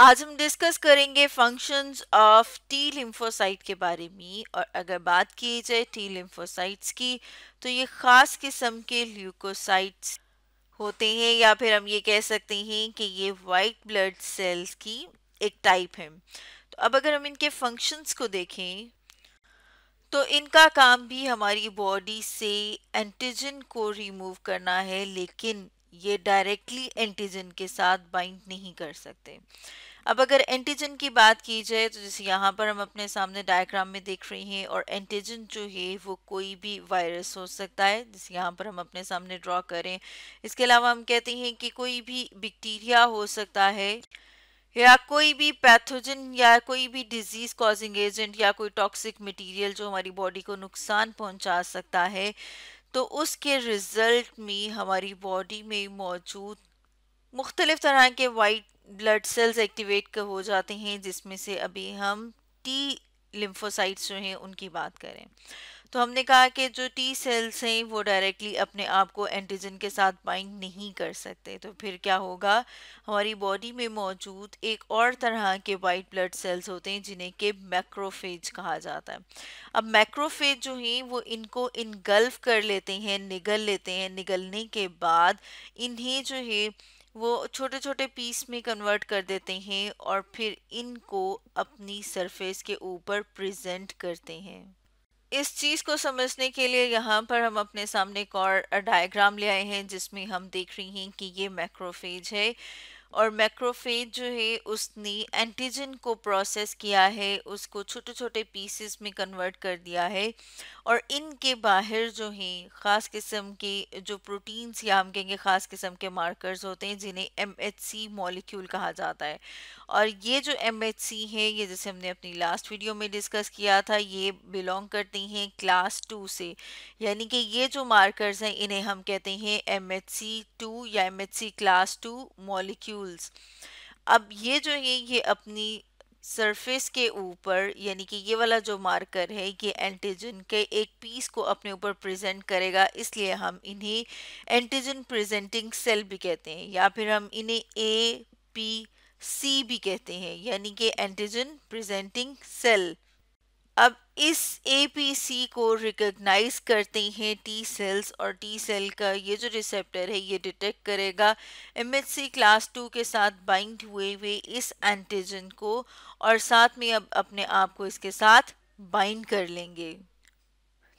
आज हम डिस्कस करेंगे फंक्शंस ऑफ टी लिम्फोसाइट के बारे में और अगर बात की जाए टी लिम्फोसाइट्स की तो ये ख़ास किस्म के ल्यूकोसाइट्स होते हैं या फिर हम ये कह सकते हैं कि ये वाइट ब्लड सेल्स की एक टाइप है तो अब अगर हम इनके फंक्शंस को देखें तो इनका काम भी हमारी बॉडी से एंटीजन को रिमूव करना है लेकिन ये डायरेक्टली एंटीजन के साथ बाइंड नहीं कर सकते अब अगर एंटीजन की बात की जाए तो जैसे यहाँ पर हम अपने सामने डायग्राम में देख रहे हैं और एंटीजन जो है वो कोई भी वायरस हो सकता है जैसे यहाँ पर हम अपने सामने ड्रॉ करें इसके अलावा हम कहते हैं कि कोई भी बैक्टीरिया हो सकता है या कोई भी पैथोजन या कोई भी डिजीज कॉजिंग एजेंट या कोई टॉक्सिक मटीरियल जो हमारी बॉडी को नुकसान पहुंचा सकता है तो उसके रिजल्ट में हमारी बॉडी में मौजूद मुख्तलिफ़ तरह के वाइट ब्लड सेल्स एक्टिवेट हो जाते हैं जिसमें से अभी हम टी लिम्फोसाइट्स जो हैं उनकी बात करें तो हमने कहा कि जो टी सेल्स हैं वो डायरेक्टली अपने आप को एंटीजन के साथ बाइंड नहीं कर सकते तो फिर क्या होगा हमारी बॉडी में मौजूद एक और तरह के वाइट ब्लड सेल्स होते हैं जिन्हें के मैक्रोफेज कहा जाता है अब मैक्रोफेज जो हैं वो इनको इनगल्फ कर लेते हैं निगल लेते हैं निगलने के बाद इन्हें जो है वो छोटे छोटे पीस में कन्वर्ट कर देते हैं और फिर इनको अपनी सरफेस के ऊपर प्रेजेंट करते हैं इस चीज़ को समझने के लिए यहाँ पर हम अपने सामने एक और डायग्राम ले आए हैं जिसमें हम देख रही हैं कि ये मैक्रोफेज है और मैक्रोफेज जो है उसने एंटीजन को प्रोसेस किया है उसको छोटे छोटे पीसेस में कन्वर्ट कर दिया है और इनके बाहर जो है ख़ास किस्म के जो प्रोटीन्स या हम कहेंगे ख़ास किस्म के मार्कर्स होते हैं जिन्हें एम एच सी मॉलिक्यूल कहा जाता है और ये जो एम एच सी है ये जैसे हमने अपनी लास्ट वीडियो में डिस्कस किया था ये बिलोंग करती हैं क्लास टू से यानी कि ये जो मार्कर्स हैं इन्हें हम कहते हैं एम एच सी टू या M H C class two molecule molecules अब ये जो है ये अपनी सरफेस के ऊपर यानी कि ये वाला जो मार्कर है ये एंटीजन के एक पीस को अपने ऊपर प्रेजेंट करेगा इसलिए हम इन्हें एंटीजन प्रेजेंटिंग सेल भी कहते हैं या फिर हम इन्हें ए पी सी भी कहते हैं यानी कि एंटीजन प्रेजेंटिंग सेल अब इस एपीसी को रिकग्नाइज करते हैं टी सेल्स और टी सेल का ये जो रिसेप्टर है ये डिटेक्ट करेगा सी क्लास टू के साथ बाइंड हुए हुए इस एंटीजन को और साथ में अब अपने आप को इसके साथ बाइंड कर लेंगे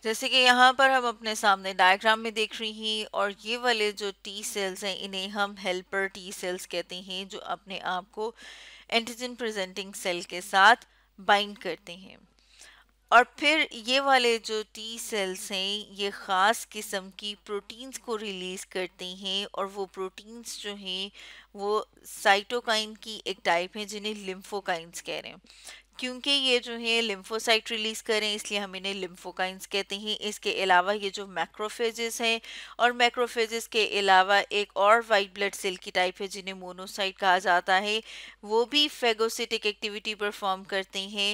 जैसे कि यहाँ पर हम अपने सामने डायग्राम में देख रही हैं और ये वाले जो टी सेल्स हैं इन्हें हम हेल्पर टी सेल्स कहते हैं जो अपने आप को एंटीजन प्रेजेंटिंग सेल के साथ बाइंड करते हैं और फिर ये वाले जो टी सेल्स हैं ये ख़ास किस्म की प्रोटीन्स को रिलीज़ करते हैं और वो प्रोटीन्स जो हैं वो साइटोकाइन की एक टाइप है जिन्हें लिम्फोकाइंस कह रहे हैं क्योंकि ये जो है लिम्फोसाइट रिलीज़ करें इसलिए हम इन्हें लिम्फोकाइंस कहते हैं इसके अलावा ये जो मैक्रोफेजेस हैं और मैक्रोफेजेस के अलावा एक और वाइट ब्लड सेल की टाइप है जिन्हें मोनोसाइट कहा जाता है वो भी फेगोसिटिक एक्टिविटी परफॉर्म करते हैं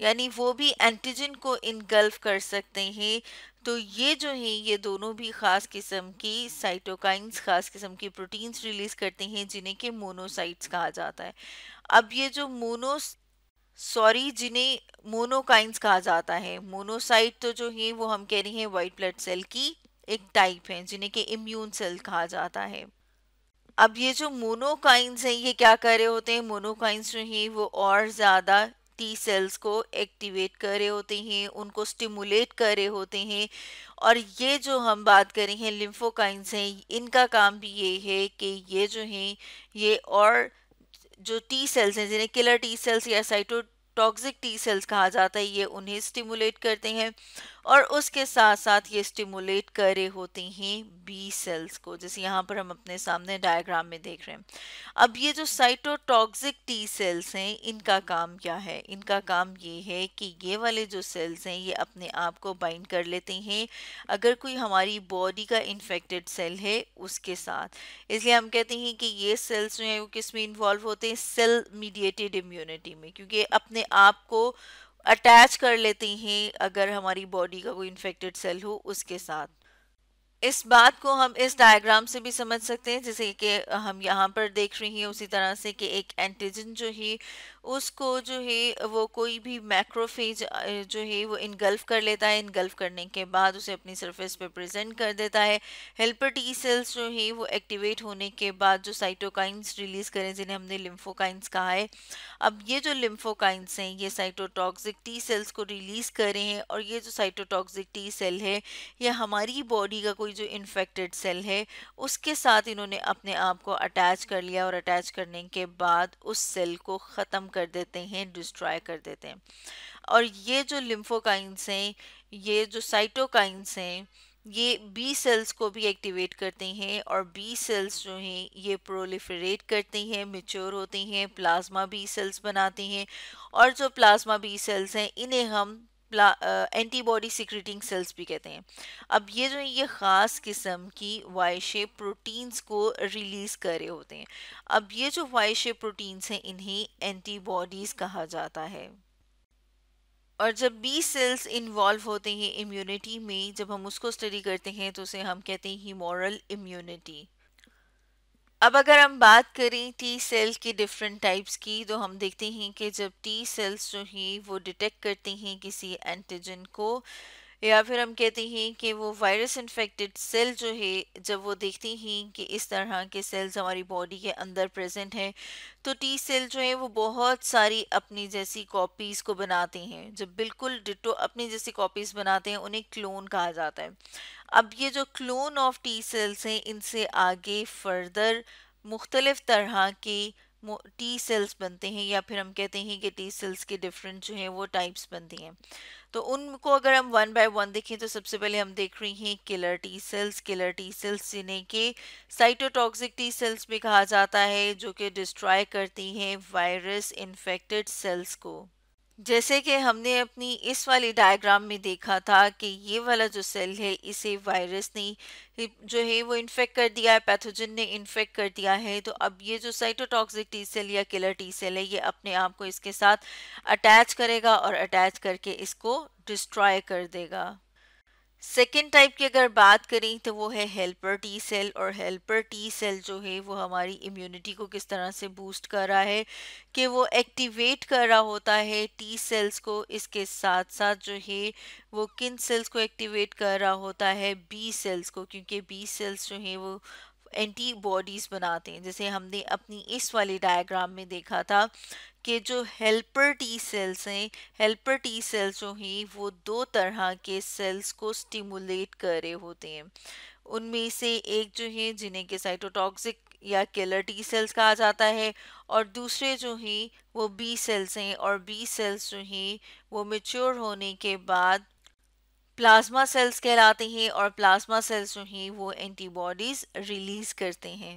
यानी वो भी एंटीजन को इनगल्फ कर सकते हैं तो ये जो है ये दोनों भी ख़ास किस्म की साइटोकाइंस ख़ास किस्म की प्रोटीन्स रिलीज़ करते हैं जिन्हें के मोनोसाइट्स कहा जाता है अब ये जो मोनो सॉरी जिन्हें मोनोकाइंस कहा जाता है मोनोसाइट तो जो है वो हम कह रहे हैं वाइट ब्लड सेल की एक टाइप है जिन्हें के इम्यून सेल कहा जाता है अब ये जो मोनोकाइंस हैं ये क्या कर रहे होते हैं मोनोकाइंस जो हैं वो और ज़्यादा टी सेल्स को एक्टिवेट कर रहे होते हैं उनको स्टिमुलेट कर रहे होते हैं और ये जो हम बात करें हैं लिम्फोकाइंस हैं इनका काम भी ये है कि ये जो हैं ये और जो टी सेल्स हैं जिन्हें किलर टी सेल्स या साइटो टॉक्सिक टी सेल्स कहा जाता है ये उन्हें स्टिमुलेट करते हैं और उसके साथ साथ ये स्टिमुलेट करे होते हैं बी सेल्स को जैसे यहाँ पर हम अपने सामने डायग्राम में देख रहे हैं अब ये जो साइटोटॉक्सिक टी सेल्स हैं इनका काम क्या है इनका काम ये है कि ये वाले जो सेल्स हैं ये अपने आप को बाइंड कर लेते हैं अगर कोई हमारी बॉडी का इन्फेक्टेड सेल है उसके साथ इसलिए हम कहते हैं कि ये सेल्स जो हैं वो किस में इन्वॉल्व होते हैं सेल मीडिएटेड इम्यूनिटी में क्योंकि अपने आप को अटैच कर लेती हैं अगर हमारी बॉडी का कोई इन्फेक्टेड सेल हो उसके साथ इस बात को हम इस डायग्राम से भी समझ सकते हैं जैसे कि हम यहाँ पर देख रहे हैं उसी तरह से कि एक एंटीजन जो है उसको जो है वो कोई भी मैक्रोफेज जो है वो इनगल्फ कर लेता है इनगल्फ करने के बाद उसे अपनी सरफेस पे प्रेजेंट कर देता है हेल्पर टी सेल्स जो है वो एक्टिवेट होने के बाद जो साइटोकाइंस रिलीज़ करें जिन्हें हमने लिम्फोकाइंस कहा है अब ये जो लिम्फोकाइंस हैं ये साइटोटॉक्सिक टी सेल्स को रिलीज़ करें और ये जो साइटोटॉक्सिक टी सेल है ये हमारी बॉडी का कोई जो इन्फेक्टेड सेल है उसके साथ इन्होंने अपने आप को अटैच कर लिया और अटैच करने के बाद उस सेल को ख़त्म कर देते हैं डिस्ट्रॉय कर देते हैं और ये जो लिम्फोकाइंस हैं ये जो साइटोकाइंस हैं ये बी सेल्स को भी एक्टिवेट करते हैं और बी सेल्स जो हैं ये प्रोलीफरेट करते हैं मेच्योर होते हैं प्लाज्मा बी सेल्स बनाते हैं और जो प्लाज्मा बी सेल्स हैं इन्हें हम एंटीबॉडी सिक्रेटिंग सेल्स भी कहते हैं अब ये जो ये ख़ास किस्म की वाइशे प्रोटीन्स को रिलीज़ कर रहे होते हैं अब ये जो वाइशे प्रोटीन्स हैं इन्हें एंटीबॉडीज़ कहा जाता है और जब बी सेल्स इन्वॉल्व होते हैं इम्यूनिटी में जब हम उसको स्टडी करते हैं तो उसे हम कहते हैं हीमोरल इम्यूनिटी अब अगर हम बात करें टी सेल की डिफरेंट टाइप्स की तो हम देखते हैं कि जब टी सेल्स जो हैं वो डिटेक्ट करते हैं किसी एंटीजन को या फिर हम कहते हैं कि वो वायरस इन्फेक्टेड सेल जो है जब वो देखती हैं कि इस तरह के सेल्स हमारी बॉडी के अंदर प्रेजेंट हैं तो टी सेल जो है वो बहुत सारी अपनी जैसी कॉपीज़ को बनाते हैं जब बिल्कुल डिटो अपनी जैसी कॉपीज़ बनाते हैं उन्हें क्लोन कहा जाता है अब ये जो क्लोन ऑफ टी सेल्स हैं इनसे आगे फर्दर मुख्तलिफ तरह की टी सेल्स बनते हैं या फिर हम कहते हैं कि टी सेल्स के डिफरेंट जो हैं वो टाइप्स बनती हैं तो उनको अगर हम वन बाय वन देखें तो सबसे पहले हम देख रही हैं killer T cells killer T cells जिन्हें के साइटोटॉक्सिक टी सेल्स भी कहा जाता है जो कि डिस्ट्रॉय करती हैं वायरस इन्फेक्टेड सेल्स को जैसे कि हमने अपनी इस वाली डायग्राम में देखा था कि ये वाला जो सेल है इसे वायरस ने जो है वो इन्फेक्ट कर दिया है पैथोजन ने इन्फेक्ट कर दिया है तो अब ये जो साइटोटॉक्सिक टी सेल या किलर टी सेल है ये अपने आप को इसके साथ अटैच करेगा और अटैच करके इसको डिस्ट्रॉय कर देगा सेकेंड टाइप की अगर बात करें तो वो है हेल्पर टी सेल और हेल्पर टी सेल जो है वो हमारी इम्यूनिटी को किस तरह से बूस्ट कर रहा है कि वो एक्टिवेट कर रहा होता है टी सेल्स को इसके साथ साथ जो है वो किन सेल्स को एक्टिवेट कर रहा होता है बी सेल्स को क्योंकि बी सेल्स जो हैं वो एंटीबॉडीज़ बनाते हैं जैसे हमने अपनी इस वाले डायग्राम में देखा था कि जो हेल्पर टी सेल्स हैं हेल्पर टी सेल्स जो हैं वो दो तरह के सेल्स को स्टिमुलेट कर रहे होते हैं उनमें से एक जो है जिन्हें के साइटोटॉक्सिक या किलर टी सेल्स कहा जाता है और दूसरे जो हैं वो बी सेल्स हैं और बी सेल्स जो हैं वो मेच्योर होने के बाद प्लाज्मा सेल्स कहलाते हैं और प्लाज्मा सेल्स जो हैं वो एंटीबॉडीज़ रिलीज़ करते हैं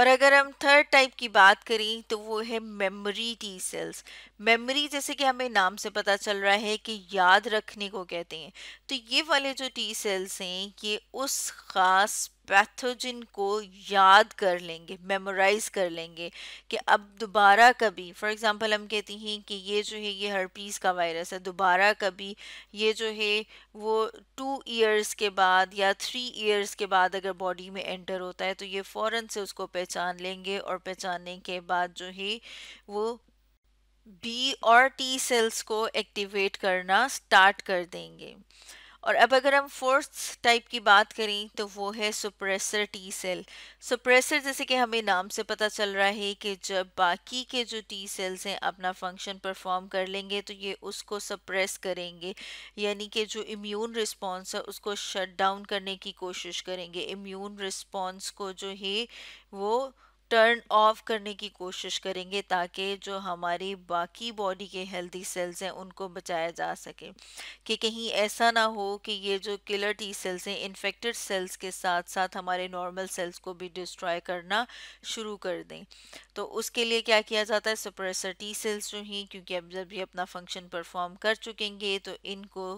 और अगर हम थर्ड टाइप की बात करें तो वो है मेमोरी टी सेल्स मेमोरी जैसे कि हमें नाम से पता चल रहा है कि याद रखने को कहते हैं तो ये वाले जो टी सेल्स हैं ये उस ख़ास पैथोजिन को याद कर लेंगे मेमोराइज कर लेंगे कि अब दोबारा कभी फॉर एग्जांपल हम कहते हैं कि ये जो है ये हर्पीस का वायरस है दोबारा कभी ये जो है वो टू ईयर्स के बाद या थ्री ईयर्स के बाद अगर बॉडी में एंटर होता है तो ये फ़ौर से उसको पहचान लेंगे और पहचानने के बाद जो है वो बी और टी सेल्स को एक्टिवेट करना स्टार्ट कर देंगे और अब अगर हम फोर्थ टाइप की बात करें तो वो है सुप्रेसर टी सेल सुप्रेसर जैसे कि हमें नाम से पता चल रहा है कि जब बाकी के जो टी सेल्स हैं अपना फंक्शन परफॉर्म कर लेंगे तो ये उसको सप्रेस करेंगे यानी कि जो इम्यून रिस्पॉन्स है उसको शट डाउन करने की कोशिश करेंगे इम्यून रिस्पॉन्स को जो है वो टर्न ऑफ करने की कोशिश करेंगे ताकि जो हमारी बाकी बॉडी के हेल्दी सेल्स हैं उनको बचाया जा सके कि कहीं ऐसा ना हो कि ये जो किलर टी सेल्स हैं इन्फेक्टेड सेल्स के साथ साथ हमारे नॉर्मल सेल्स को भी डिस्ट्रॉय करना शुरू कर दें तो उसके लिए क्या किया जाता है सप्रेसर टी सेल्स जो हैं क्योंकि अब जब ये अपना फंक्शन परफॉर्म कर चुकेंगे तो इनको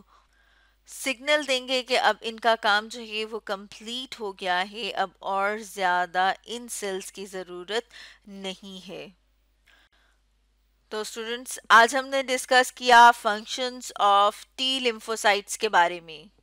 सिग्नल देंगे कि अब इनका काम जो है वो कंप्लीट हो गया है अब और ज़्यादा इन सेल्स की ज़रूरत नहीं है तो स्टूडेंट्स आज हमने डिस्कस किया फंक्शंस ऑफ टी लिम्फोसाइट्स के बारे में